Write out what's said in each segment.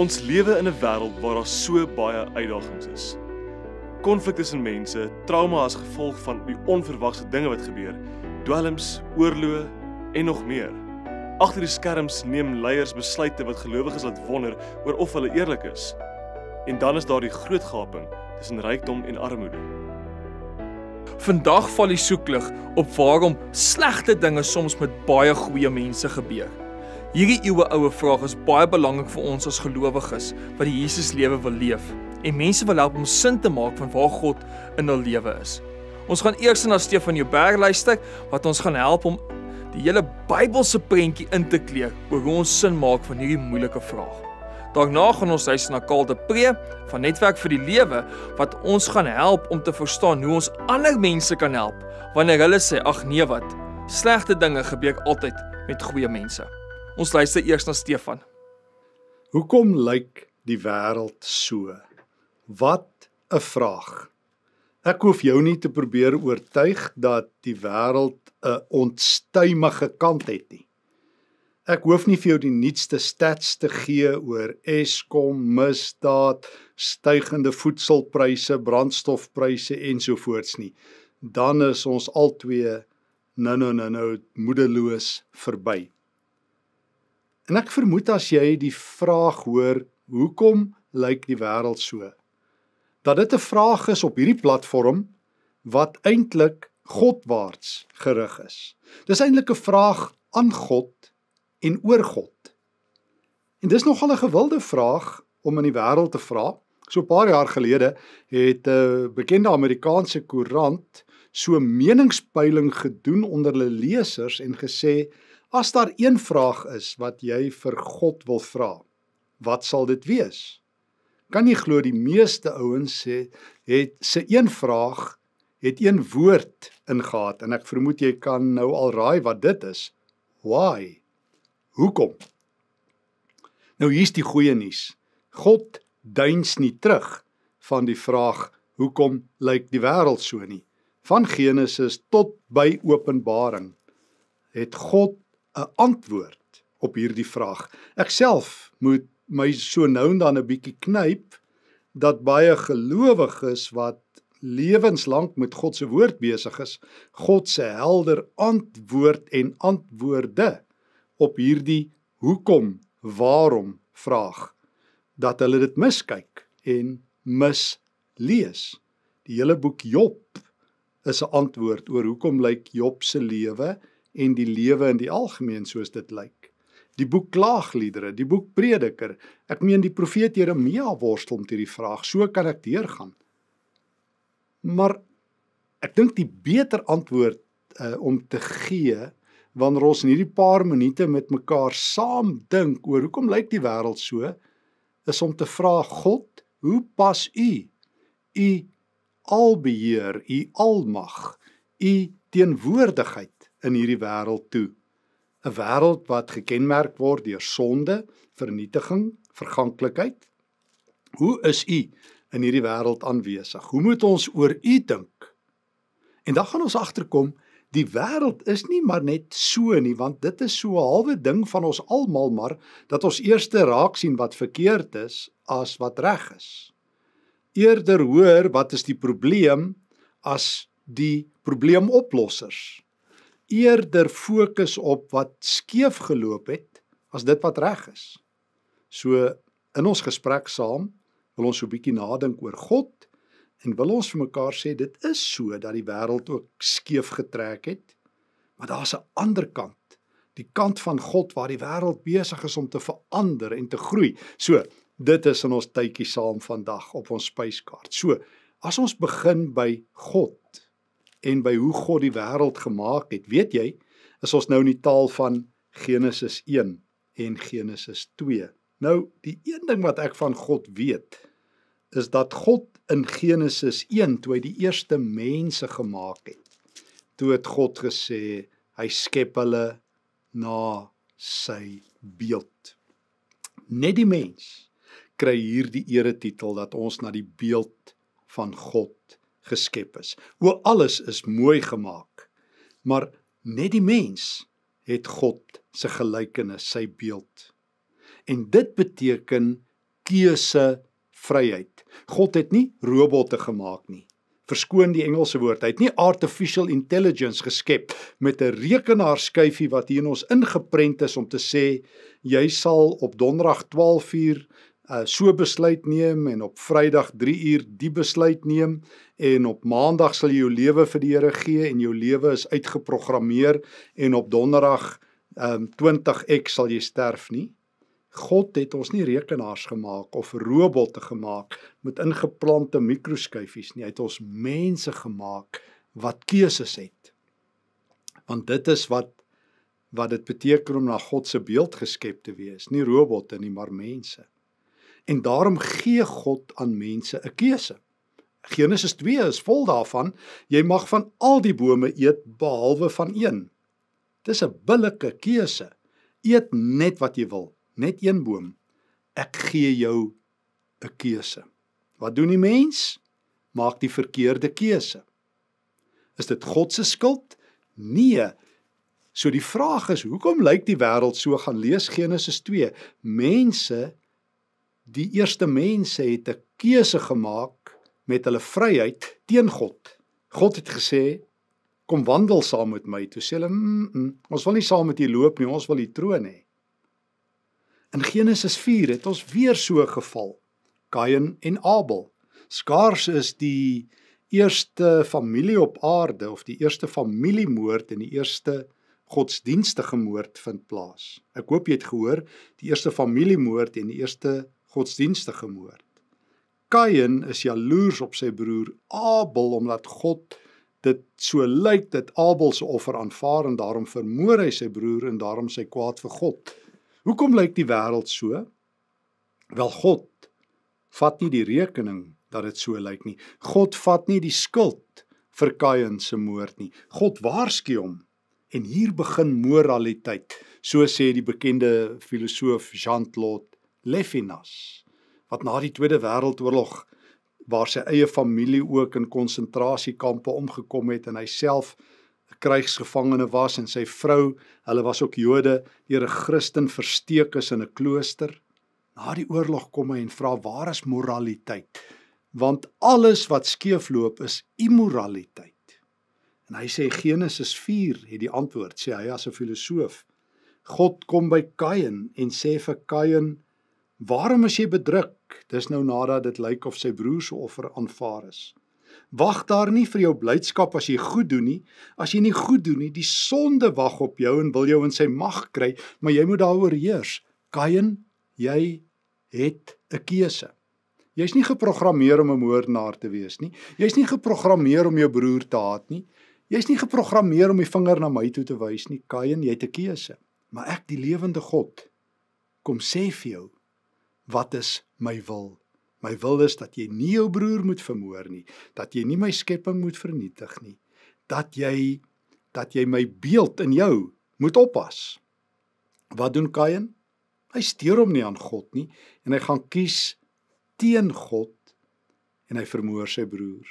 Ons lewe in 'n wêreld waar daar so baie uitdagings is. Konflik tussen mense, trauma as gevolg van die onverwagte dinge wat gebeur, dwelms, oorloë en nog meer. Agter die skerms neem leiers besluite wat gelowiges laat wonder oor of hulle eerlik is. En dan is daar die groot gaping tussen rykdom en armoede. Vandag val die soeklig op waarom slegte dinge soms met baie goeie mense gebeur. Hierdie eeue oue vraag is baie belangrik vir ons as gelowiges wat die Jesus lewe wil leef. En mense wil help om sin te maak van waar God in hul lewe is. Ons gaan eers na Stefan Joubert luister wat ons gaan help om die hele Bybelse prentjie in te kleur oor hoe ons sin maak van hierdie moeilike vraag. Daarna gaan ons luister na Karl de Pre van Netwerk vir die Lewe wat ons gaan help om te verstaan hoe ons ander mense kan help wanneer hulle sê ag nee wat slegte dinge gebeur altyd met goeie mense. Ons luister eers na Stefan. Hoekom lyk die wêreld so? Wat 'n vraag. Ek hoef jou nie te probeer oortuig dat die wêreld 'n ontstuimige kant het nie. Ek hoef nie vir jou die nuutste stats te gee oor Eskom misdaad, stygende voedselpryse, brandstofpryse ensovoorts nie. Dan is ons al twee nou nou nou nou moedeloos verby. En ek vermoed as jy die vraag hoor, hoekom lyk die wêreld so? Dat dit 'n vraag is op hierdie platform wat eintlik Godwaarts gerig is. Dis eintlik 'n vraag aan God en oor God. En dis nogal 'n gewilde vraag om in die wêreld te vra. So 'n paar jaar gelede het 'n eh, bekende Amerikaanse koerant so 'n meningspeiling gedoen onder hulle lesers en gesê As daar een vraag is wat jy vir God wil vra, wat sal dit wees? Kan jy glo die meeste ouens sê het se een vraag het een woord ingehaat en ek vermoed jy kan nou al raai wat dit is. Why? Hoekom? Nou hier's die goeie nuus. God duins nie terug van die vraag hoekom lyk die wêreld so nie. Van Genesis tot by Openbaring het God 'n antwoord op hierdie vraag. Ek self moet my so nou en dan 'n bietjie knyp dat baie gelowiges wat lewenslank met God se woord besig is, God se helder antwoord en antwoorde op hierdie hoekom, waarom vraag dat hulle dit miskyk en mislees. Die hele boek Job is 'n antwoord oor hoekom lyk Job se lewe en die lewe in die algemeen soos dit lyk. Die boek Klaagliedere, die boek Prediker, ek meen die profeet Jeremia worstel met hierdie vraag, so kan ek deurgaan. Maar ek dink die beter antwoord uh, om te gee wanneer ons in hierdie paar minute met mekaar saam dink oor hoekom lyk die wêreld so, is om te vra God, hoe pas u u albeheer, u almag, u teenwoordigheid in hierdie wêreld toe. 'n Wêreld wat gekenmerk word deur sonde, vernietiging, verganklikheid. Hoe is u in hierdie wêreld aanwesig? Hoe moet ons oor u dink? En dan gaan ons agterkom Die wêreld is nie maar net so nie want dit is so 'n halwe ding van ons almal maar dat ons eers te raak sien wat verkeerd is as wat reg is. Eerder hoor wat is die probleem as die probleemoplossers eerder fokus op wat skeef geloop het as dit wat reg is. So in ons gesprek saam wil ons so 'n bietjie nadink oor God en wil ons vir mekaar sê dit is so dat die wêreld ook skeef getrek het, maar daar's 'n ander kant die kant van God waar die wêreld besig is om te verander en te groei. So, dit is in ons tydjie saam vandag op ons spyskaart. So, as ons begin by God en by hoe God die wêreld gemaak het, weet jy, is ons nou in die taal van Genesis 1 en Genesis 2. Nou, die een ding wat ek van God weet, is dat God in Genesis 1 toe hy die eerste mense gemaak het, toe het God gesê hy skep hulle na sy beeld. Net die mens kry hier die eretitel dat ons na die beeld van God geskep is. O alles is mooi gemaak. Maar net die mens het God se gelykenis, sy beeld. En dit beteken keuse vryheid. God het nie robotte gemaak nie. Verskoon die Engelse woord. Hy het nie artificial intelligence geskep met 'n rekenaarskyfie wat hier in ons ingeprent is om te sê jy sal op donderdag 12:00 uh so besluit neem en op Vrydag 3 uur die besluit neem en op Maandag sal jy jou lewe vir die Here gee en jou lewe is uitgeprogrammeer en op Donderdag um 20x sal jy sterf nie. God het ons nie rekenaars gemaak of robotte gemaak met ingeplante mikroskyfies nie. Hy het ons mense gemaak wat keuses het. Want dit is wat wat dit beteken om na God se beeld geskep te wees, nie robotte nie, maar mense. En daarom gee God aan mense 'n keuse. Genesis 2 is vol daarvan: jy mag van al die bome eet behalwe van een. Dis 'n billike keuse. Eet net wat jy wil, net een boom. Ek gee jou 'n keuse. Wat doen die mens? Maak die verkeerde keuse. Is dit God se skuld? Nee. So die vraag is, hoekom lyk die wêreld so gaan lees Genesis 2? Mense die eerste mense het 'n keuse gemaak met hulle vryheid teen God. God het gesê kom wandel saam met my. Toe sê hulle mm, mm, ons wil nie saam met U loop nie, ons wil U troon hê. In Genesis 4 het ons weer so geval. Kain en Abel. Skaars is die eerste familie op aarde of die eerste familiemoord en die eerste godsdienstige moord vind plaas. Ek hoop jy het gehoor, die eerste familiemoord en die eerste godsdienstige moord. Kain is jaloers op sy broer Abel omdat God dit so lyk dat Abel se offer aanvaar en daarom vermoor hy sy broer en daarom sy kwaad vir God. Hoekom lyk die wêreld so? Wel God vat nie die rekening dat dit so lyk nie. God vat nie die skuld vir Kain se moord nie. God waarsku hom en hier begin moraliteit. So sê die bekende filosoof Jean-Claude Lefinas wat na die Tweede Wêreldoorlog waar sy eie familie ook in konsentrasiekampe omgekom het en hy self 'n krygsgevangene was en sy vrou, hulle was ook Jode, deur 'n Christen versteek is in 'n klooster. Na die oorlog kom hy en vra waar is moraliteit? Want alles wat skeefloop is immoraliteit. En hy sê Genesis 4 het die antwoord, sê hy as 'n filosoof. God kom by Kain en sê vir Kain Waarom is jy bedruk? Dis nou nadat dit lyk of sy broer se offer aanvaar is. Wag daar nie vir jou blydskap as jy goed doen nie. As jy nie goed doen nie, die sonde wag op jou en wil jou in sy mag kry, maar jy moet daaroor heers. Kain, jy het 'n keuse. Jy's nie geprogrammeer om 'n moordenaar te wees nie. Jy's nie geprogrammeer om jou broer te haat nie. Jy's nie geprogrammeer om die vinger na my toe te wys nie. Kain, jy het 'n keuse. Maar ek, die lewende God, kom sê vir jou, wat is my wil? My wil is dat jy nie jou broer moet vermoor nie, dat jy nie my skepping moet vernietig nie, dat jy dat jy my beeld in jou moet oppas. Wat doen Kain? Hy steur hom nie aan God nie en hy gaan kies teen God en hy vermoor sy broer.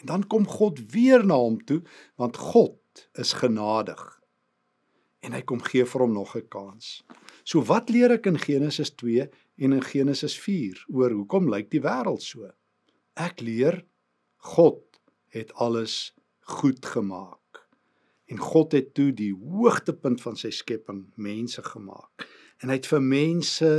En dan kom God weer na hom toe want God is genadig. En hy kom gee vir hom nog 'n kans. So wat leer ek in Genesis en in Genesis 4 oor hoekom lyk die wêreld so. Ek leer God het alles goed gemaak. En God het toe die hoogtepunt van sy skepping mense gemaak. En hy het vir mense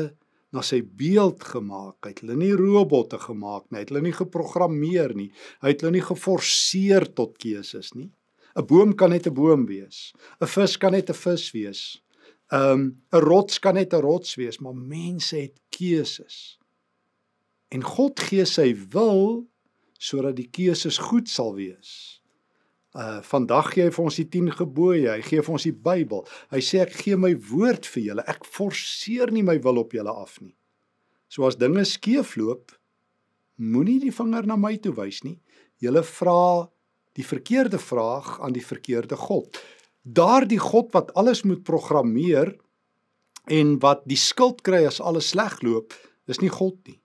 na sy beeld gemaak. Hy het hulle nie robotte gemaak nie. Hy het hulle nie geprogrammeer nie. Hy het hulle nie geforseer tot keuses nie. 'n Boom kan net 'n boom wees. 'n Vis kan net 'n vis wees. 'n um, ehm, 'n rots kan net 'n rots wees, maar mense het keuses. En God gee sy wil sodat die keuses goed sal wees. Uh vandag gee hy vir ons die 10 gebooie, hy gee vir ons die Bybel. Hy sê ek gee my woord vir julle. Ek forceer nie my wil op julle af nie. So as dinge skeefloop, moenie die vinger na my toe wys nie. Julle vra die verkeerde vraag aan die verkeerde God. Daardie God wat alles moet programmeer, en wat die skuld kry as alles sleg loop, is nie God nie.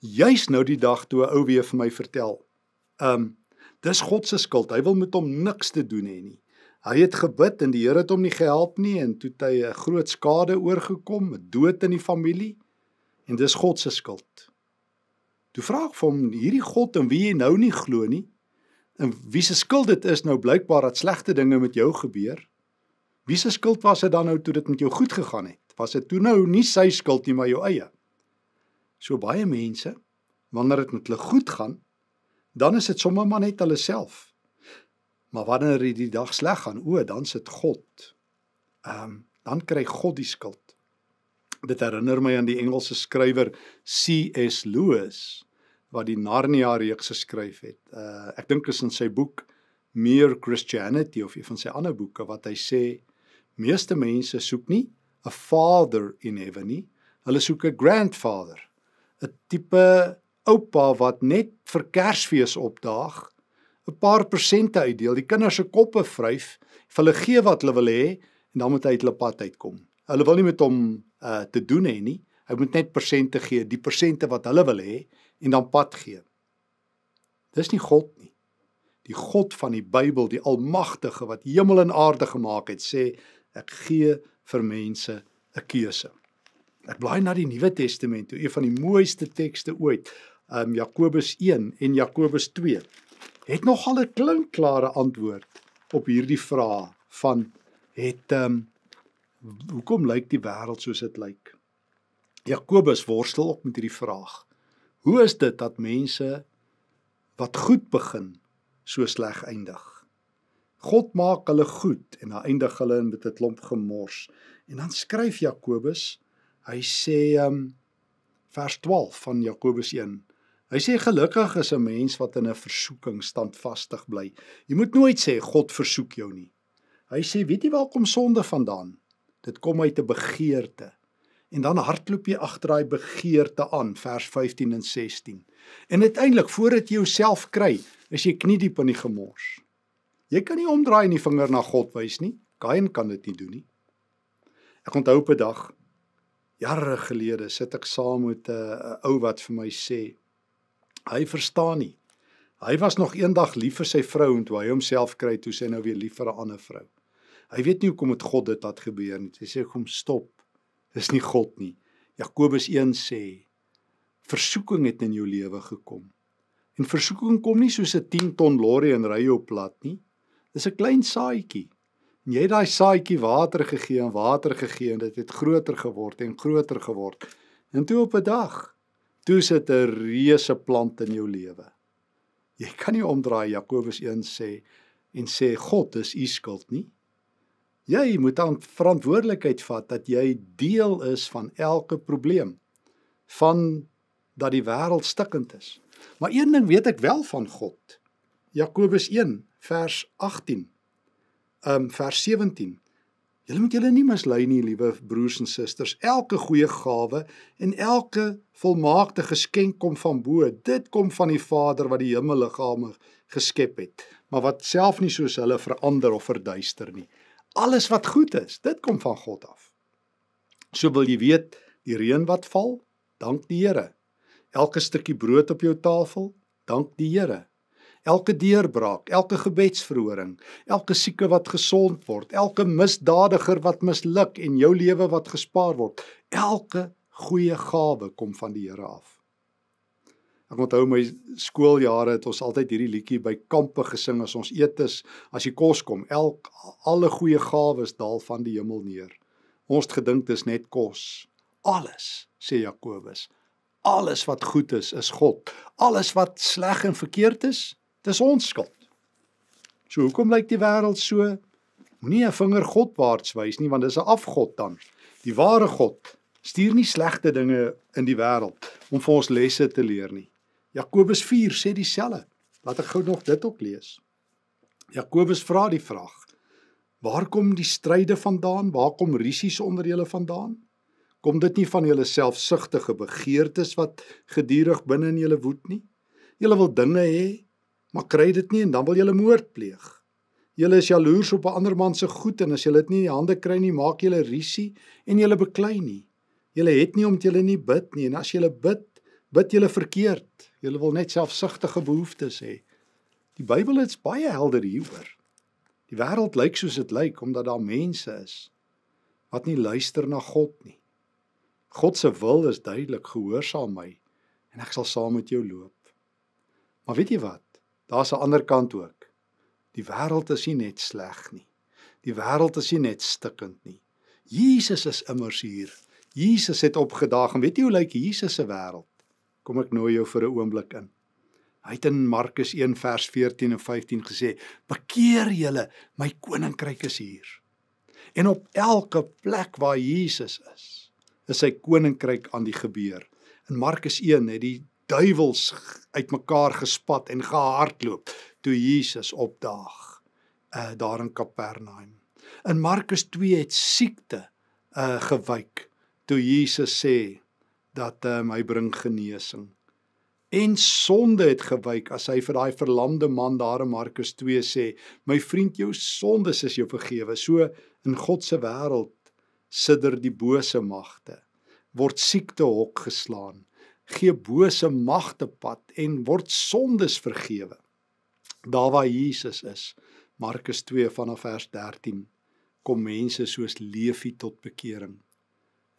Juist nou die dag toe 'n ou weer vir my vertel, ehm, um, dis God se skuld. Hy wil met hom niks te doen hê nie. Hy het gebid en die Here het hom nie gehelp nie en toe het hy 'n groot skade oorgekom, dood in die familie en dis God se skuld. Toe vra ek vir hom, hierdie God in wie jy nou nie glo nie, en wie se skuld dit is nou blykbaar dat slegte dinge met jou gebeur? Wie se skuld was dit dan nou toe dit met jou goed gegaan het? Was dit toe nou nie sy skuld nie, maar jou eie? So baie mense wanneer dit met hulle goed gaan, dan is dit sommer maar net hulle self. Maar wanneer dit die dag sleg gaan, o, dan sit God. Ehm, um, dan kry God die skuld. Dit herinner my aan die Engelse skrywer C.S. Lewis wat die Narnia reeks geskryf het. Uh ek dink is in sy boek Mere Christianity of een van sy ander boeke wat hy sê Meeste mense soek nie 'n father in heaven nie. Hulle soek 'n grandfather. 'n Tipe oupa wat net vir Kersfees opdaag, 'n paar persente uitdeel, die kinders se koppe vryf, vir hulle gee wat hulle wil hê en dan moet hy uit hulle pad uitkom. Hulle wil nie met hom uh, te doen hê nie. Hy moet net persente gee, die persente wat hulle wil hê en dan pad gee. Dis nie God nie. Die God van die Bybel, die Almagtige wat hemel en aarde gemaak het, sê Ek gee vir mense 'n keuse. Ek blaai na die Nuwe Testament, toe een van die mooiste tekste ooit, um Jakobus 1 en Jakobus 2. Het nogal 'n klinkklare antwoord op hierdie vraag van het um hoekom lyk die wêreld soos dit lyk? Jakobus worstel ook met hierdie vraag. Hoe is dit dat mense wat goed begin so sleg eindig? God maak hulle goed en dan eindig hulle in met 'n klomp gemors. En dan skryf Jakobus, hy sê um vers 12 van Jakobus 1. Hy sê gelukkig is 'n mens wat in 'n versoeking standvastig bly. Jy moet nooit sê God versoek jou nie. Hy sê weet jy waar kom sonde vandaan? Dit kom uit 'n begeerte. En dan hardloop jy agter daai begeerte aan, vers 15 en 16. En uiteindelik voordat jy jouself kry, is jy knie diep in die gemors. Jy kan nie omdraai en die vinger na God wys nie. Kain kan dit nie doen nie. Ek onthou op 'n dag jare gelede sit ek saam met 'n ou wat vir my sê hy verstaan nie. Hy was nog eendag lief vir sy vrou en toe hy homself kry toe sy nou weer lief vir 'n ander vrou. Hy weet nie hoekom dit God dit laat gebeur nie. Hy sê kom stop. Dis nie God nie. Jakobus 1 sê versoeking het in jou lewe gekom. En versoeking kom nie soos 'n 10 ton lorry en ry jou plat nie. Dis 'n klein saaitjie. En jy het daai saaitjie water gegee en water gegee en dit het groter geword en groter geword. En toe op 'n dag, toe sit 'n reuse plant in jou lewe. Jy kan nie omdraai Jakobus 1 sê en sê God is u skuld nie. Jy moet aan verantwoordelikheid vat dat jy deel is van elke probleem van dat die wêreld stikkend is. Maar een ding weet ek wel van God. Jakobus 1 vers 18. Ehm um, vers 17. Julle moet julle nie mislei nie, liewe broers en susters. Elke goeie gawe en elke volmaakte geskenk kom van bo. Dit kom van die Vader wat die hemelliggame geskep het, maar wat self nie soos hulle verander of verduister nie. Alles wat goed is, dit kom van God af. So wil jy weet, die reën wat val, dank die Here. Elke stukkie brood op jou tafel, dank die Here elke deurbraak, elke gebedsverhoring, elke sieke wat gesond word, elke misdadiger wat misluk en jou lewe wat gespaar word, elke goeie gawe kom van die Here af. Ek onthou my skooljare het ons altyd hierdie liedjie by kampe gesing as ons etes, as die kos kom, elk alle goeie gawes daal van die hemel neer. Ons gedink dit is net kos. Alles, sê Jakobus. Alles wat goed is, is God. Alles wat sleg en verkeerd is, Dis ons skuld. So hoekom lyk die wêreld so? Moenie 'n vinger Godwaarts wys nie, want dis 'n afgod dan. Die ware God stuur nie slegte dinge in die wêreld om vir ons lesse te leer nie. Jakobus 4 sê dieselfde. Laat ek gou nog dit ook lees. Jakobus vra die vraag: Waar kom die stryde vandaan? Waar kom rusies onder julle vandaan? Kom dit nie van julle selfsugtige begeertes wat gedurig binne in julle woed nie? Julle wil dinge hê, maar kry dit nie en dan wil jy moord pleeg. Jy is jaloers op 'n ander man se goed en as jy dit nie in die hande kry nie, maak jy rusie en jy beklei nie. Jy het nie omdat jy nie bid nie en as jy bid, bid jy verkeerd. Jy wil net selfsugtige behoeftes hê. Die Bybel is baie helder hieroor. Die wêreld lyk soos dit lyk omdat daar mense is wat nie luister na God nie. God se wil is duidelik gehoorsaam my en ek sal saam met jou loop. Maar weet jy wat? daar's 'n ander kant ook. Die wêreld is nie net sleg nie. Die wêreld is nie net stikkend nie. Jesus is immers hier. Jesus het opgedaag en weet jy hoe lyk Jesus se wêreld? Kom ek nooi jou vir 'n oomblik in. Hy het in Markus 1 vers 14 en 15 gesê: "Bekeer julle, my koninkryk is hier." En op elke plek waar Jesus is, is sy koninkryk aan die gebeur. In Markus 1 het die duiwels uitmekaar gespat en gehardloop toe Jesus opdaag uh, daar in Kapernaum. In Markus 2 het siekte uh, eh, gewyk toe Jesus sê dat um, eh, hy bring genesing. En sonde het gewyk as hy vir daai verlamde man daar in Markus 2 sê, "My vriend, jou sondes is jou vergewe." So in God se wêreld sidder die bose magte word siekte hok geslaan gee bose magte pad en word sondes vergewe. Daar waar Jesus is. Markus 2 vanaf vers 13 kom mense soos Levi tot bekering.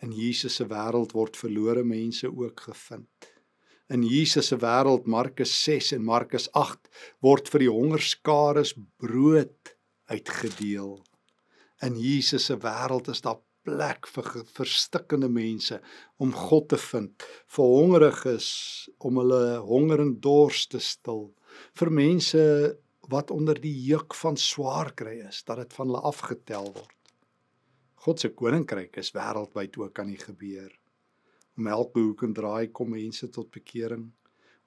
In Jesus se wêreld word verlore mense ook gevind. In Jesus se wêreld Markus 6 en Markus 8 word vir die hongerskares brood uitgedeel. In Jesus se wêreld is daar plek vir verstikkende mense om God te vind, vir hongeriges om hulle honger en dors te stil, vir mense wat onder die juk van swaar kry is, dat dit van hulle afgetel word. God se koninkryk is wêreldwyd ook aan die gebeur. Om elke hoek en draai kom mense tot bekering.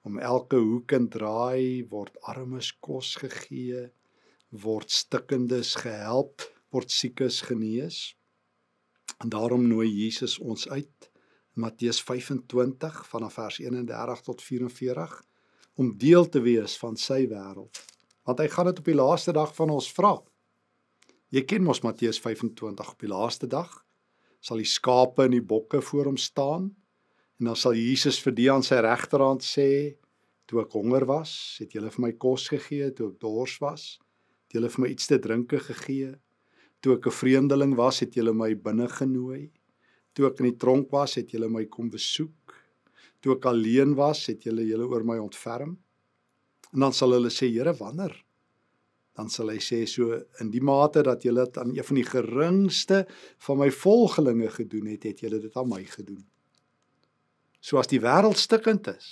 Om elke hoek en draai word armes kos gegee, word stikkendes gehelp, word siekes genees. En daarom nooi Jesus ons uit Matteus 25 vanaf vers 31 tot 44 om deel te wees van sy wêreld. Want hy gaan dit op die laaste dag van ons vra. Jy ken mos Matteus 25 op die laaste dag sal die skape en die bokke voor hom staan en dan sal Jesus vir die aan sy regterhand sê toe ek honger was, het julle vir my kos gegee, toe ek dors was, het julle vir my iets te drinke gegee, Toe ek 'n vreemdeling was, het julle my binne genooi. Toe ek in die tronk was, het julle my kom besoek. Toe ek alleen was, het julle julle oor my ontferm. En dan sal hulle sê, Here, wanneer? Dan sal hy sê so in die mate dat julle dit aan een van die geringste van my volgelinge gedoen het, het julle dit aan my gedoen. Soos die wêreld stikkend is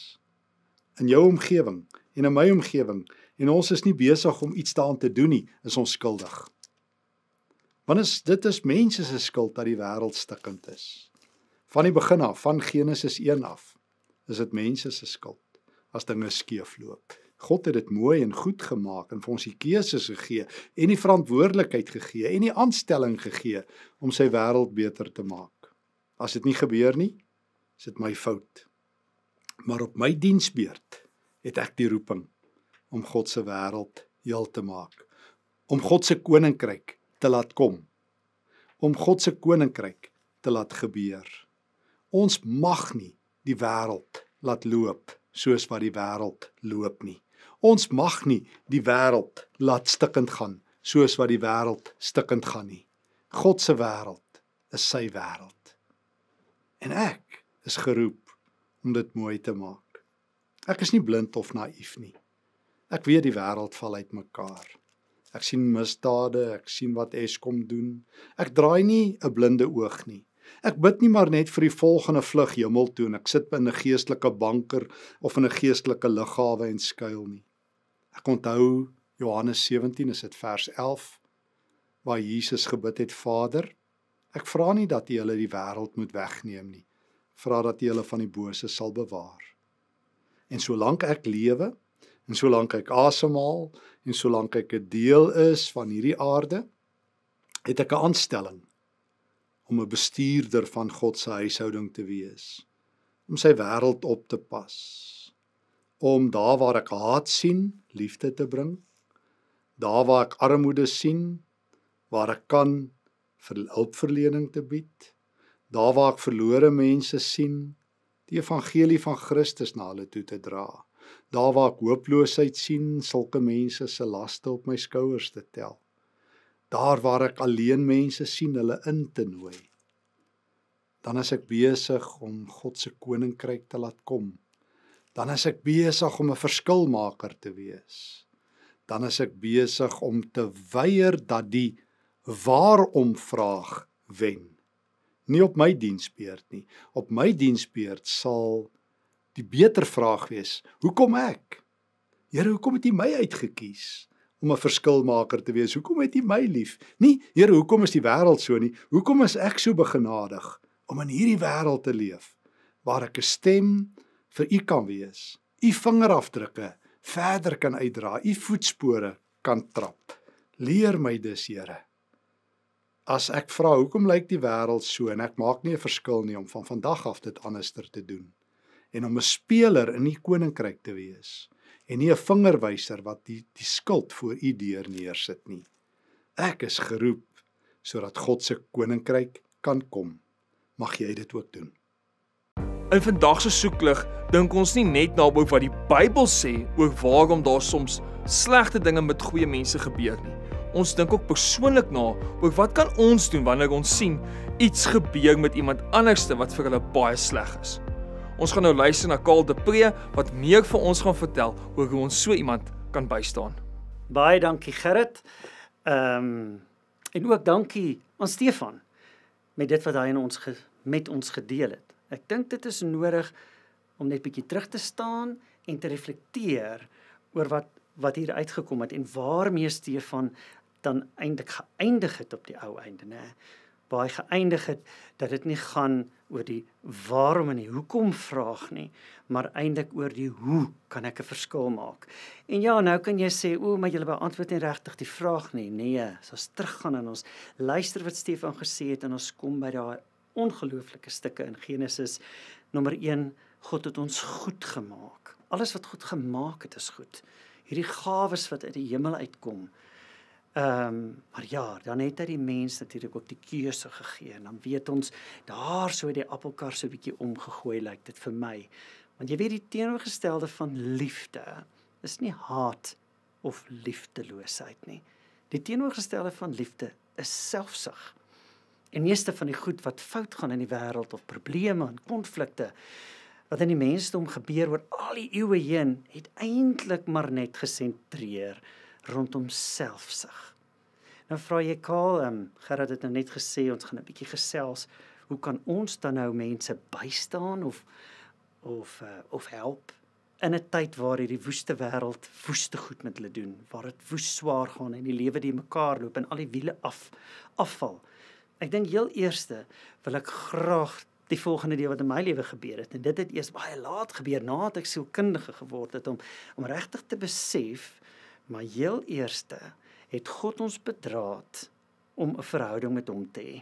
in jou omgewing en in my omgewing en ons is nie besig om iets daaraan te doen nie, is ons skuldig. Want is, dit is mense se skuld dat die wêreld stikkend is. Van die begin af, van Genesis 1 af, is dit mense se skuld as dinge skeefloop. God het dit mooi en goed gemaak en vir ons die keuses gegee en die verantwoordelikheid gegee en die aanstelling gegee om sy wêreld beter te maak. As dit nie gebeur nie, is dit my fout. Maar op my diensbeurt het ek die roeping om God se wêreld heel te maak, om God se koninkryk te laat kom om God se koninkryk te laat gebeur. Ons mag nie die wêreld laat loop soos wat die wêreld loop nie. Ons mag nie die wêreld laat stikkend gaan soos wat die wêreld stikkend gaan nie. God se wêreld is sy wêreld. En ek is geroep om dit mooi te maak. Ek is nie blind of naïef nie. Ek weet die wêreld val uitmekaar. Ek sien misdade, ek sien wat Eskom doen. Ek draai nie 'n blinde oog nie. Ek bid nie maar net vir die volgende vlug hemel toe en ek sit binne 'n geestelike banker of in 'n geestelike liggawe en skuil nie. Ek onthou Johannes 17 is dit vers 11 waar Jesus gebid het Vader ek vra nie dat U hulle die wêreld moet wegneem nie vra dat U hulle van die bose sal bewaar en solank ek lewe en solank ek asemhaal en solank ek 'n deel is van hierdie aarde, het ek 'n aanstelling om 'n bestuurder van God se huishouding te wees, om sy wêreld op te pas, om daar waar ek haat sien, liefde te bring, daar waar ek armoede sien, waar ek kan vir hulpverlening te bied, daar waar ek verlore mense sien, die evangelie van Christus na hulle toe te dra daar waar ek hooploosheid sien, sulke mense se laste op my skouers te tel. Daar waar ek alleen mense sien hulle in te nooi. Dan as ek besig om God se koninkryk te laat kom, dan as ek besig om 'n verskilmaker te wees, dan as ek besig om te weier dat die waarom vraag wen. Nie op my diensbeurt nie. Op my diensbeurt sal die beter vraag wees: Hoekom ek? Here, hoekom het U my uitgekies om 'n verskilmaker te wees? Hoekom het U my lief? Nie, Here, hoekom is die wêreld so nie? Hoekom is ek so begenadig om in hierdie wêreld te leef waar ek 'n stem vir U kan wees? U vingerafdrukke verder kan uitdra, u voetspore kan trap. Leer my dus, Here. As ek vra hoekom lyk die wêreld so en ek maak nie 'n verskil nie om van vandag af dit anderster te doen en om 'n speler in die koninkryk te wees en nie 'n vingerwyser wat die die skuld voor u deur neersit nie. Ek is geroep sodat God se koninkryk kan kom. Mag jy dit ook doen. In vandag se soeklig dink ons nie net naby wat die Bybel sê oor waarom daar soms slegte dinge met goeie mense gebeur nie. Ons dink ook persoonlik na oor wat kan ons doen wanneer ons sien iets gebeur met iemand anderste wat vir hulle baie sleg is. Ons gaan nou luister na Kaal de Pre wat meer vir ons gaan vertel oor hoe ons so iemand kan bystaan. Baie dankie Gerrit. Ehm um, en ook dankie aan Stefan met dit wat hy in ons ge, met ons gedeel het. Ek dink dit is nodig om net bietjie terug te staan en te reflekteer oor wat wat hier uitgekom het en waarmee Stefan dan eintlik geëindig het op die ou einde, né? Nee waar hy geëindig het dat dit nie gaan oor die waarom en die hoekom vraag nie, maar eintlik oor die hoe kan ek 'n verskil maak. En ja, nou kan jy sê, o, maar jy beantwoord nie regtig die vraag nie. Nee, so as teruggaan en ons luister wat Stefan gesê het en ons kom by daai ongelooflike stukke in Genesis nommer 1, God het ons goed gemaak. Alles wat God gemaak het is goed. Hierdie gawes wat uit die hemel uitkom, Ehm um, maar ja, dan het hy die mense natuurlik op die keuse gegee en dan weet ons daar sou die appelkar so 'n bietjie omgegooi lyk dit vir my. Want jy weet die teenoorgestelde van liefde is nie haat of liefdeloosheid nie. Die teenoorgestelde van liefde is selfsug. En meeste van die goed wat fout gaan in die wêreld of probleme en konflikte wat in die mensdom gebeur oor al die eeue heen, het eintlik maar net gesentreer rondom selfsug. Nou vra jy Karl, ehm um, Gerard het nou net gesê ons gaan 'n bietjie gesels, hoe kan ons dan nou mense bystaan of of uh, of help in 'n tyd waar hierdie woeste wêreld woeste goed met hulle doen, waar dit woest swaar gaan en die lewe die mekaar loop en al die wiele af afval. Ek dink heel eerste wil ek graag die volgende ding wat in my lewe gebeur het en dit het eers baie laat gebeur nadat ek sielkundige geword het om om regtig te besef Maar heel eerste het God ons bedraad om 'n verhouding met hom te hê.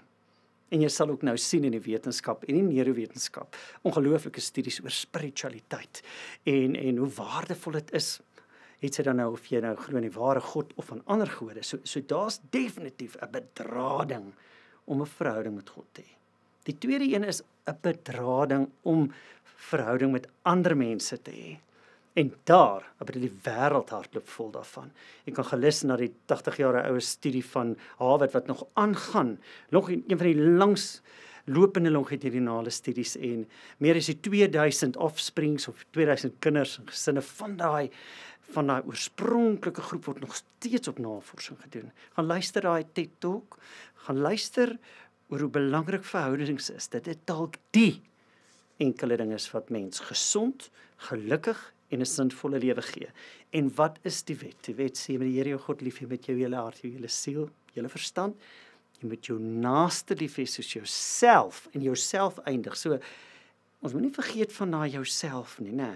En jy sal ook nou sien in die wetenskap en die neurowetenskap, ongelooflike studies oor spiritualiteit en en hoe waardevol dit is. Het sy dan nou of jy nou glo in die ware God of aan ander gode. So so daar's definitief 'n bedrading om 'n verhouding met God te hê. Die tweede een is 'n bedrading om verhouding met ander mense te hê. En daar, op die wêreld hardloop vol daarvan. Jy kan gelis na die 80 jaar oue studie van Harvard wat nog aangaan. Nog een van die langs lopende longitudinale studies en meer as die 2000 offsprings of 2000 kinders en gesinne van daai van daai oorspronklike groep word nog steeds op navorsing gedoen. Gaan luister daai TED Talk, gaan luister oor hoe belangrik verhoudings is. Dit is dalk die enkele ding is wat mens gesond, gelukkig en 'n sinvolle lewe gee. En wat is die wet? Die wet sê met die Here jou God lief hê met jou hele hart, jou hele siel, jou hele verstand. Jy moet jou naaste lief hê soos jouself en jouself eindig. So ons moenie vergeet van na jouself nie, nê?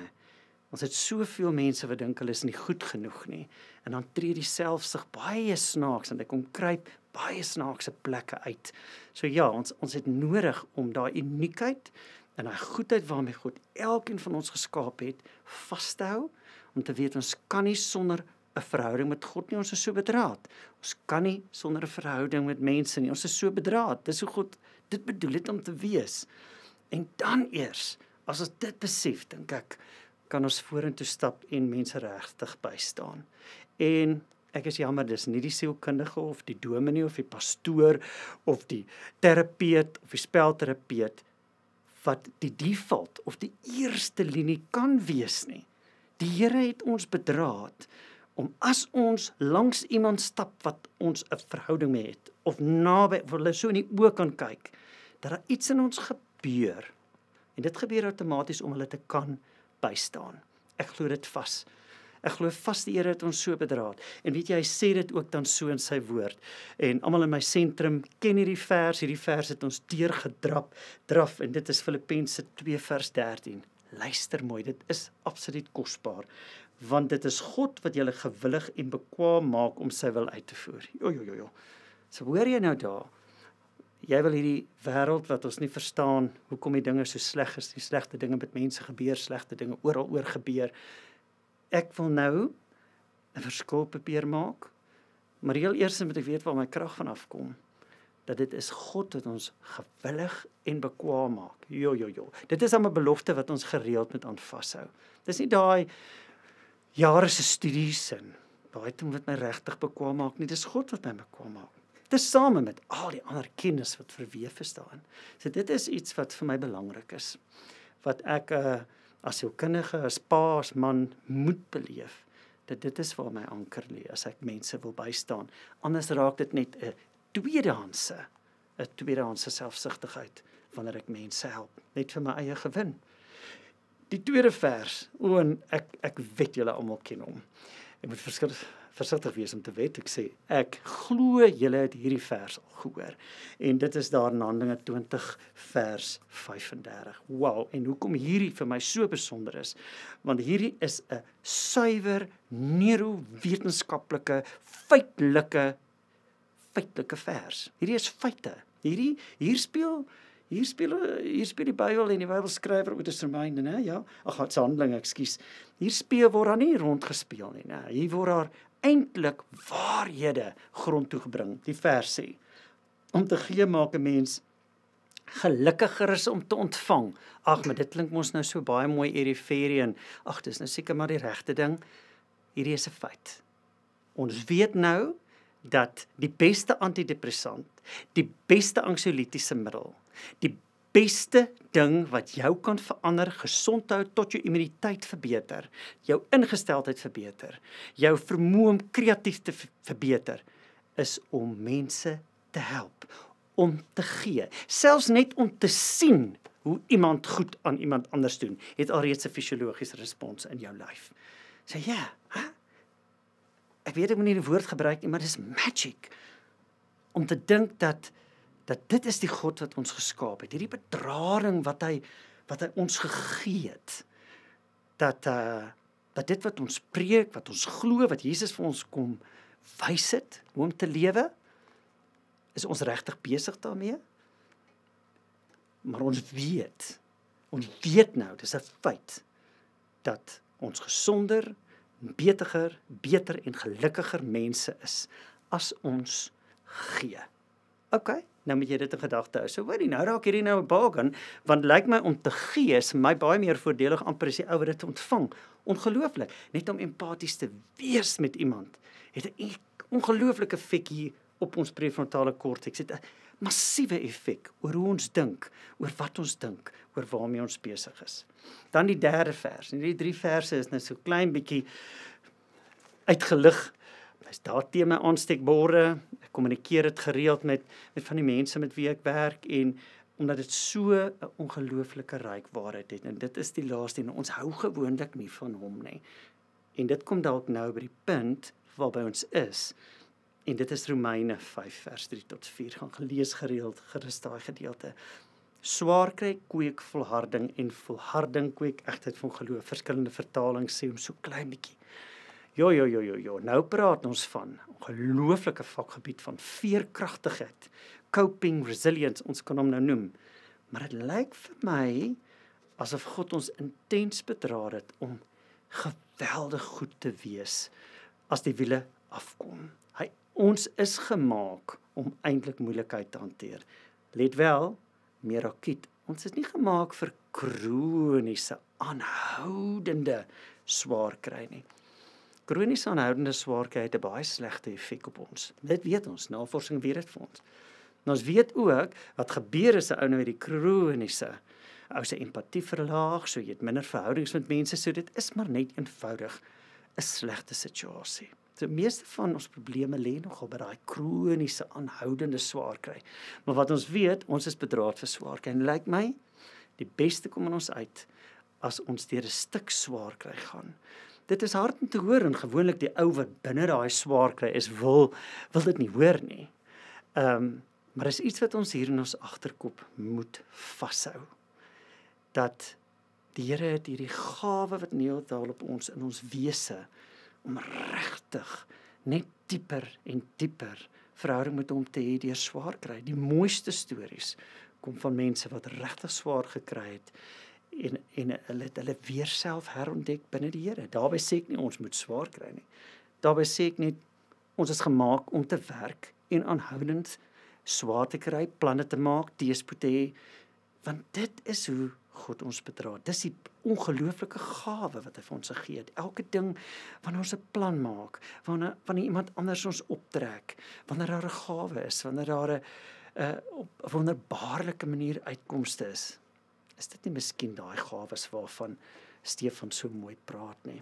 Ons het soveel mense wat dink hulle is nie goed genoeg nie. En dan tree die selfsug baie snaaks en dit kom kruip baie snaakse plekke uit. So ja, ons ons het nodig om daai uniekheid in hy goedheid waarmee God elkeen van ons geskaap het vas te hou om te weet ons kan nie sonder 'n verhouding met God nie ons is so bedraad. Ons kan nie sonder 'n verhouding met mense nie. Ons is so bedraad. Dis hoe God dit bedoel het om te wees. En dan eers as ons dit besef, dink ek, kan ons vorentoe stap en mense regtig bystaan. En ek is jammer dis nie die sielkundige of die dominee of die pastoor of die terapeut of die spelterapeut wat die default of die eerste linie kan wees nie. Die Here het ons bedraad om as ons langs iemand stap wat ons 'n verhouding mee het of naby of hulle so in die oë kan kyk dat daar iets in ons gebeur. En dit gebeur outomaties om hulle te kan bystaan. Ek glo dit vas. Ek glo vas die Here het ons so bedraad. En weet jy, hy sê dit ook dan so in sy woord. En almal in my sentrum ken hierdie vers. Hierdie vers het ons teer gedrap, draf en dit is Filippense 2 vers 13. Luister mooi, dit is absoluut kosbaar want dit is God wat julle gewillig en bekwaam maak om sy wil uit te voer. Jo jo jo jo. So hoor jy nou daar? Jy wil hierdie wêreld wat ons nie verstaan hoekom die dinge so sleg is, die slegte dinge met mense gebeur, slegte dinge oral oor gebeur ek wil nou 'n verskoolpapier maak. Maar heel eers moet ek weet waar my krag vanaf kom. Dat dit is God wat ons gewillig en bekwaam maak. Jo jo jo. Dit is 'n belofte wat ons gereeld moet aanvashou. Dis nie daai jare se studies in. Daai ding wat my regtig bekwaam maak nie. Dis God wat my bekwaam maak. Dis same met al die ander kennis wat verweef is daarin. So dit is iets wat vir my belangrik is. Wat ek 'n uh, eh, as jou kindige as paas man moet beleef dat dit is waar my anker lê as ek mense wil bystaan anders raak dit net 'n tweedehandse 'n tweedehandse selfsugtigheid wanneer ek mense help net vir my eie gewin die tweede vers o en ek ek weet julle almal ken hom ek moet verskrik versigtig wees om te wet ek sê ek glo julle het hierdie vers al gehoor en dit is daar in Handelinge 20 vers 35 wow en hoekom hierdie vir my so besonder is want hierdie is 'n suiwer neuro wetenskaplike feitelike feitelike vers hierdie is feite hierdie hier speel hier speel hier speel die Bybel en die Bybelskrywer moet dit vermy nê ja ag Handelinge ekskuus Hier speel word daar nie rondgespeel nie, nê. Hier word daar eintlik waarhede grond toe gebring. Die vers sê om te gee maak 'n mens gelukkiger is om te ontvang. Ag, maar dit klink mos nou so baie mooi eriferien. Ag, dis nou seker maar die regte ding. Hierdie is 'n feit. Ons weet nou dat die beste antidepressant, die beste anxiolitiese middel, die beste ding wat jou kan verander, gesond hou tot jou immuniteit verbeter, jou ingesteldheid verbeter, jou vermoë om kreatief te verbeter, is om mense te help, om te gee, selfs net om te sien hoe iemand goed aan iemand anders doen, het alreeds 'n fisiologiese respons in jou lyf. Sê so, ja, yeah, hè? Ek weet ek moet nie die woord gebruik nie, maar dis magic om te dink dat dat dit is die God wat ons geskaap het. Hierdie bedrading wat hy wat hy ons gegee het dat uh dat dit wat ons preek, wat ons glo, wat Jesus vir ons kom wys het hoe om te lewe is ons regtig besig daarmee? Maar ons weet ons weet nou, dis 'n feit dat ons gesonder, beteriger, beter en gelukkiger mense is as ons gee. Okay, nou moet jy dit in gedagte hou. So hoorie, nou raak hierdie nou 'n bargain, want lyk like my om te gee is my baie meer voordelig amper as jy ouer dit ontvang. Ongelooflik, net om empaties te wees met iemand het 'n ongelooflike effek hier op ons prefrontale korteks. Dit 'n massiewe effek oor hoe ons dink, oor wat ons dink, oor waarmee ons besig is. Dan die derde vers. Hierdie drie verse is nou so klein bietjie uitgelig. Is daar teeme aansteekbare kommunikeer dit gereeld met met van die mense met wie ek werk en omdat dit so 'n ongelooflike ryk waarheid het en dit is die laaste en ons hou gewoonlik nie van hom nie. En dit kom dalk nou by die punt waarby ons is. En dit is Romeine 5 vers 3 tot 4 gaan gelees gereeld gerus daai gedeelte. Swaar kry kweek volharding en volharding kweek egtheid van geloof. Verskillende vertalings sê hom so klein bietjie. Jo jo jo jo jo. Nou praat ons van 'n gelooflike vakgebied van veerkragtigheid, coping resilience, ons kan hom nou noem. Maar dit lyk vir my asof God ons intens betraad het om geweldig goed te wees as die wiele afkom. Hy ons is gemaak om eintlik moeilikheid te hanteer. Let wel, merakiet, ons is nie gemaak vir kroniese aanhoudende swaar kry nie. Kroniese aanhoudende swaarkry het 'n baie slegte effek op ons. Dit weet ons, navorsing weet dit vir ons. En ons weet ook wat gebeur as 'n ou nou hierdie kroniese ou se empatie verlaag, so jy het minder verhoudings met mense, so dit is maar net eenvoudig 'n slegte situasie. Die so, meeste van ons probleme lê nogal by daai kroniese aanhoudende swaarkry. Maar wat ons weet, ons is bedraad vir swaarkry en lyk like my die beste kom in ons uit as ons deur 'n stuk swaarkry gaan dit is hard om te hoor en gewoonlik die ou wat binne daai swaar kry is wil wil dit nie hoor nie. Ehm um, maar is iets wat ons hier in ons agterkop moet vashou. Dat die Here het hierdie gawe wat neeltaal op ons in ons wese om regtig net dieper en dieper verhouding met hom te hê deur swaar kry. Die mooiste stories kom van mense wat regtig swaar gekry het en en hulle hulle weer self herontdek binne die Here. Daarby sê ek nie ons moet swaar kry nie. Daarby sê ek net ons is gemaak om te werk en aanhoudend swaar te kry, planne te maak, teëspoed te hê want dit is hoe God ons bedra. Dis die ongelooflike gawe wat hy vir ons gee. Elke ding wanneer ons 'n plan maak, wanneer wanneer iemand anders ons optrek, wanneer daar 'n gawe is, wanneer daar 'n 'n wonderbaarlike manier uitkomste is is dit nie miskien daai gawes waarvan Stefan so mooi praat nie.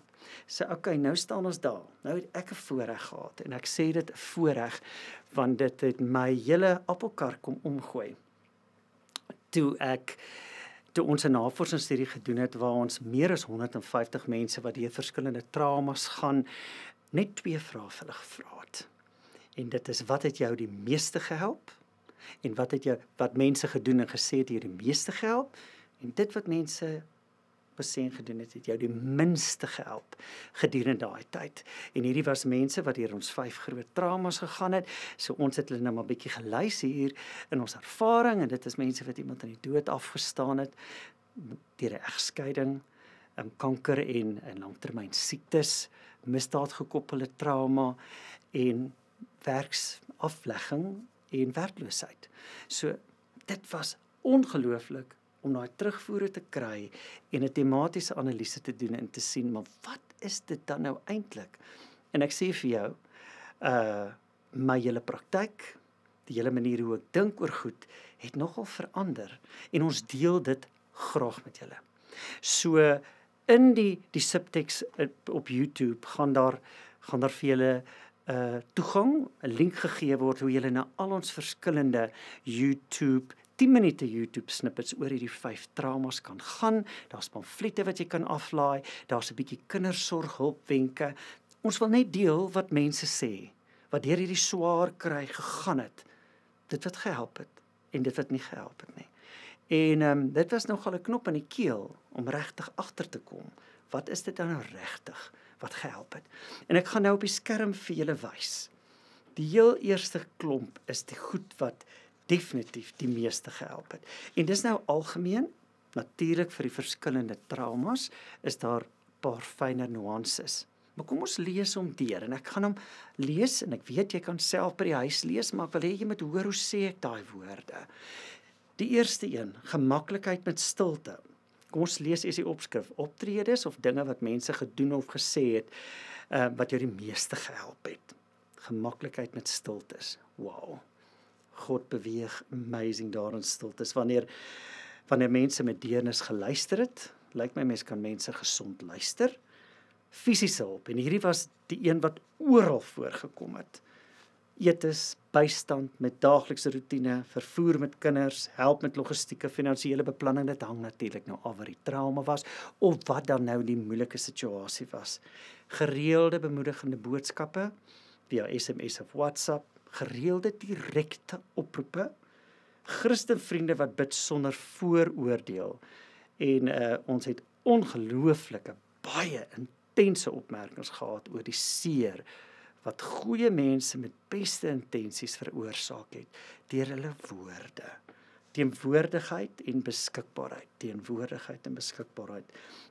Sê so, okay, nou staan ons daar. Nou het ek 'n voorreg gehad en ek sê dit 'n voorreg want dit het my hele appelkar kom omgooi. Toe ek toe ons 'n navorsingsstudie gedoen het waar ons meer as 150 mense wat deur verskillende traumas gaan net twee vrae vir hulle gevra het. En dit is wat het jou die meeste gehelp? En wat het jou wat mense gedoen en gesê het hier die meeste gehelp? En dit wat mense besien gedoen het, het jou die minste gehelp gedurende daai tyd. En hierdie was mense wat hier ons vyf groot traumas gegaan het. So ons het hulle nou maar bietjie geluis hier in ons ervaring en dit is mense wat iemand aan die dood afgestaan het deur 'n egskeiding, 'n um, kanker en 'n langtermyn siektes, misdaad gekoppelde trauma en werksaflegging en werkloosheid. So dit was ongelooflik om daai terugvoere te kry en 'n tematiese analise te doen en te sien maar wat is dit dan nou eintlik? En ek sê vir jou uh my hele praktyk, die hele manier hoe ek dink oor goed het nogal verander en ons deel dit graag met julle. So in die die subteks uh, op YouTube gaan daar gaan daar vir julle 'n uh, toegang, 'n link gegee word hoe julle na al ons verskillende YouTube 10 minute YouTube snippets oor hierdie vyf traumas kan gaan. Daar's pamflette wat jy kan aflaai, daar's 'n bietjie kindersorghulpwenke. Ons wil net deel wat mense sê wat deur hierdie swaar kry gegaan het. Dit wat gehelp het en dit wat nie gehelp het nie. En ehm um, dit was nogal 'n knop in die keel om regtig agter te kom. Wat is dit dan nou regtig wat gehelp het? En ek gaan nou op die skerm vir julle wys. Die heel eerste klomp is die goed wat definitief die meeste gehelp het. En dis nou algemeen, natuurlik vir die verskillende traumas is daar 'n paar fynere nuances. Maar kom ons lees hom deur en ek gaan hom lees en ek weet jy kan self by die huis lees, maar ek wil hê jy moet hoor hoe sê ek daai woorde. Die eerste een, gemaklikheid met stilte. Kom ons lees eers die opskrif, optredes of dinge wat mense gedoen of gesê het uh, wat jou die meeste gehelp het. Gemaklikheid met stiltes. Wow. God beweeg amazing daar in stiltes wanneer wanneer mense met deernis geluister het. Lyk my mense kan mense gesond luister. Fisiese hulp en hierdie was die een wat oral voorgekom het. Etes, bystand met daaglikse roetine, vervoer met kinders, help met logistieke, finansiële beplanning, dit hang natuurlik nou af wat die trauma was of wat dan nou die moeilike situasie was. Gereelde bemoedigende boodskappe via SMS of WhatsApp, gereelde direkte oproepe Christenvriende wat bid sonder vooroordeel en uh, ons het ongelooflike baie intense opmerkings gehad oor die seer wat goeie mense met beste intensies veroorsaak het deur hulle woorde. Uh teenwoordigheid en beskikbaarheid teenwoordigheid en beskikbaarheid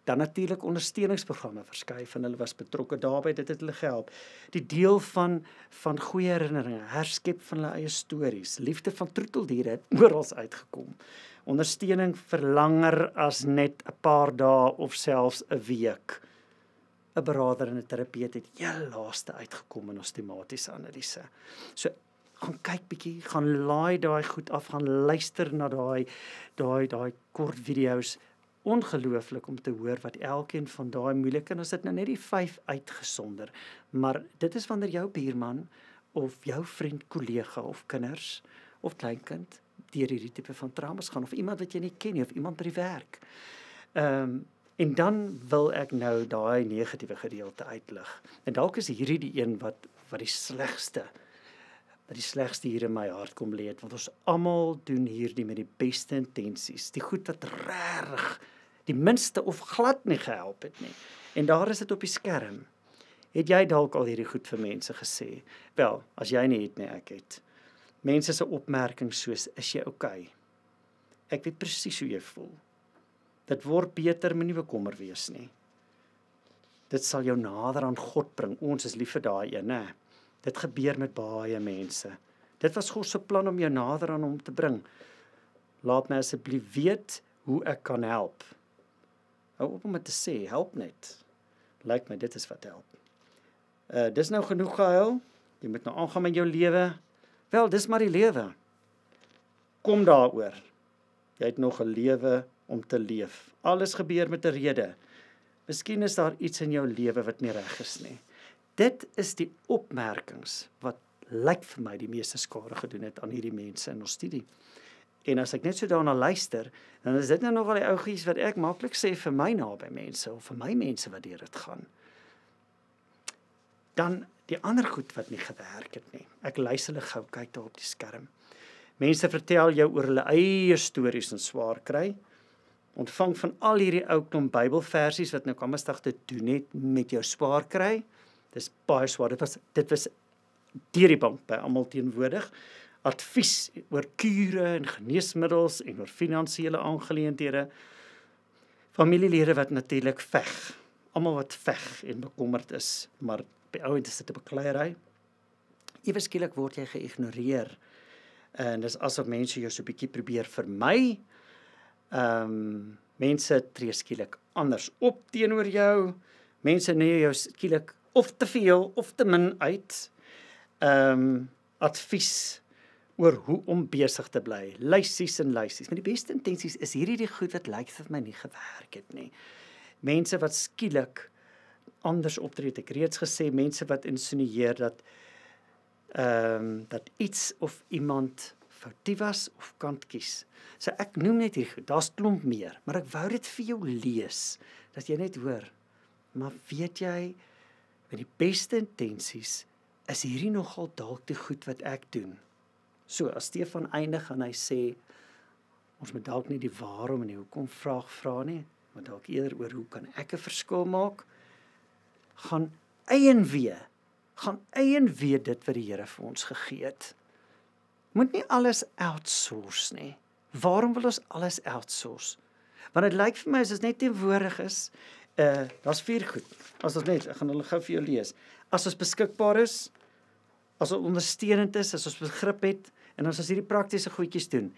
dan natuurlik ondersteuningsprogramme verskuif en hulle was betrokke daarbey dit het hulle gehelp die deel van van goeie herinneringe herskep van hulle eie stories liefde van troeteldiere het oral uitgekom ondersteuning vir langer as net 'n paar dae of selfs 'n week 'n beraader en 'n terapeut het heel laaste uitgekom in ons tematiese analise so gaan kyk bietjie, gaan laai daai goed af, gaan luister na daai daai daai kort video's. Ongelooflik om te hoor wat elkeen van daai moeilike en as dit nou net die 5 uitgesonder, maar dit is wanneer jou buurman of jou vriend, kollega of kinders of kleinkind deur hierdie tipe van traumas gaan of iemand wat jy nie ken nie of iemand by die werk. Ehm um, en dan wil ek nou daai negatiewe gedeelte uitlig. En dalk is hierdie die een wat wat die slegste dat die slegste hier in my hart kom lê het want ons almal doen hierdie met die beste intensies die goed wat reg die minste of glad nie gehelp het nie en daar is dit op die skerm het jy dalk al hierdie goed vir mense gesê wel as jy nie het nie ek het mense se opmerkings soos is jy oukei okay? ek weet presies hoe jy voel dit word beter moenie bekommer wees nie dit sal jou nader aan God bring ons is lief vir daai een nê nee? Dit gebeur met baie mense. Dit was God se plan om jou nader aan hom te bring. Laat my asseblief weet hoe ek kan help. Hou op om te sê help net. Lyk my dit is wat help. Uh dis nou genoeg gehuil. Jy moet nou aangaan met jou lewe. Wel, dis maar die lewe. Kom daaroor. Jy het nog 'n lewe om te leef. Alles gebeur met 'n rede. Miskien is daar iets in jou lewe wat nie reg is nie dit is die opmerkings wat lyk vir my die meeste skade gedoen het aan hierdie mense in ons studie. En as ek net so daarna luister, dan is dit nou nogal die ouggies wat ek maklik sê vir my naby mense of vir my mense wat deur dit gaan. Dan die ander goed wat nie gewerk het nie. Ek luister hulle gou kyk daar op die skerm. Mense vertel jou oor hulle eie stories en swaar kry. Ontvang van al hierdie ou klomp Bybelversies wat nou kom as dit te doen het met jou swaar kry. Dis baie swaar. Dit was dit was deur die bank by almal teenwoordig. Advies oor kure en geneesmiddels en oor finansiële aangeleenthede. Familielede wat natuurlik veg. Almal wat veg en bekommerd is, maar by ouend is dit 'n bekleierery. Ewe skielik word jy geïgnoreer. En dis asof mense jou so 'n bietjie probeer vermy. Ehm um, mense tree skielik anders op teenoor jou. Mense neem jou skielik of te veel of te min uit ehm um, advies oor hoe om besig te bly. Lysies en lysies. Met die beste intensies is hierdie die goed wat lyk vir my nie gewerk het nie. Mense wat skielik anders optree het. Ek reeds gesê mense wat insinueer dat ehm um, dat iets of iemand foutief was of kant kies. So ek noem net hier goed. Daar's klomp meer, maar ek wou dit vir jou lees dat jy net hoor. Maar weet jy hy met die beste intensies is hierdie nogal dalk te goed wat ek doen. So as Stefan eindig en hy sê ons moet dalk nie die waarom en die hoekom vraag vra nie, maar dalk eerder oor hoe kan ek 'n verskil maak? gaan eienwee gaan eienwee dit wat die Here vir ons gegee het. Moet nie alles outsource nie. Waarom wil ons alles outsource? Want dit lyk vir my as dit net teenwoordig is uh daar's vier goed. As ons net, ek gaan hulle gou vir jou lees. As ons beskikbaar is, as ons ondersteunend is, as ons begrip het en as ons hierdie praktiese goedjies doen,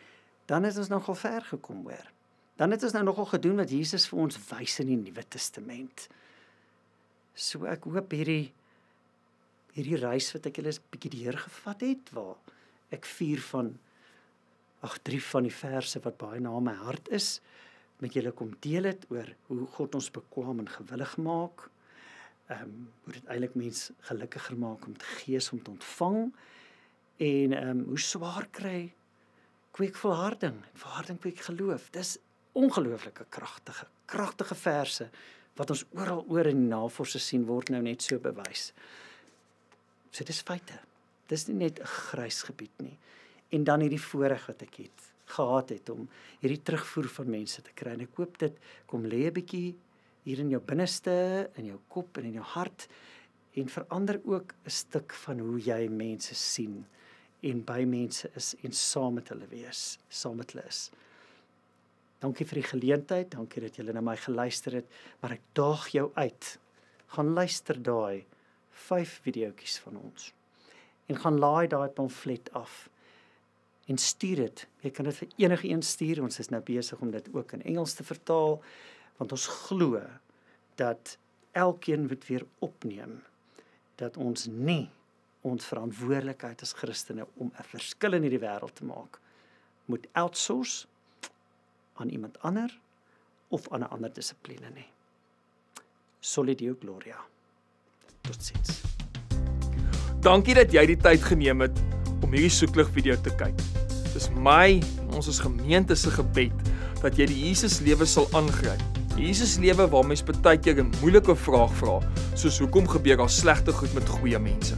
dan het ons nogal ver gekom hoor. Dan het ons nou nogal gedoen wat Jesus vir ons wys in die Nuwe Testament. So ek hoop hierdie hierdie reis wat ek julle 'n bietjie die Heer gevat het, waar ek vier van ag drie van die verse wat baie na my hart is, uh met julle kom deel het oor hoe God ons bekwame en gewillig maak. Ehm um, hoe dit eintlik mens gelukkiger maak om te gees om te ontvang en ehm um, hoe swaar kry kweek volharding. Volharding kweek geloof. Dis ongelooflike kragtige kragtige verse wat ons oral oor in die navorsing sien word nou net so bewys. So dis feite. Dis nie net 'n grys gebied nie. En dan hierdie voorreg wat ek het gehad het om hierdie terugvoer van mense te kry. En ek hoop dit kom lê 'n bietjie hier in jou binneste, in jou kop en in jou hart en verander ook 'n stuk van hoe jy mense sien en by mense is en saam met hulle wees, saam met hulle is. Dankie vir die geleentheid, dankie dat jy na my geluister het, maar ek daag jou uit. Gaan luister daai 5 videoetjies van ons en gaan laai daai pamflet af en stuur dit. Jy kan dit vir enige een stuur. Ons is nou besig om dit ook in Engels te vertaal want ons glo dat elkeen moet weer opneem dat ons nie ons verantwoordelikheid as Christene om 'n verskil in hierdie wêreld te maak moet outsource aan iemand anders of aan 'n ander dissipline nie. Solidio Gloria. Tot sins. Dankie dat jy die tyd geneem het om hierdie soeklig video te kyk. Dis my en ons as gemeente se gebed dat jy die Jesus lewe sal aangryp. Jesus lewe waar mens baie keer 'n moeilike vraag vra, soos hoekom gebeur daar slegte goed met goeie mense?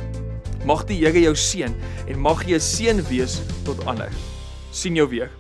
Mag die Here jou seën en mag jy 'n seën wees tot ander. sien jou weer.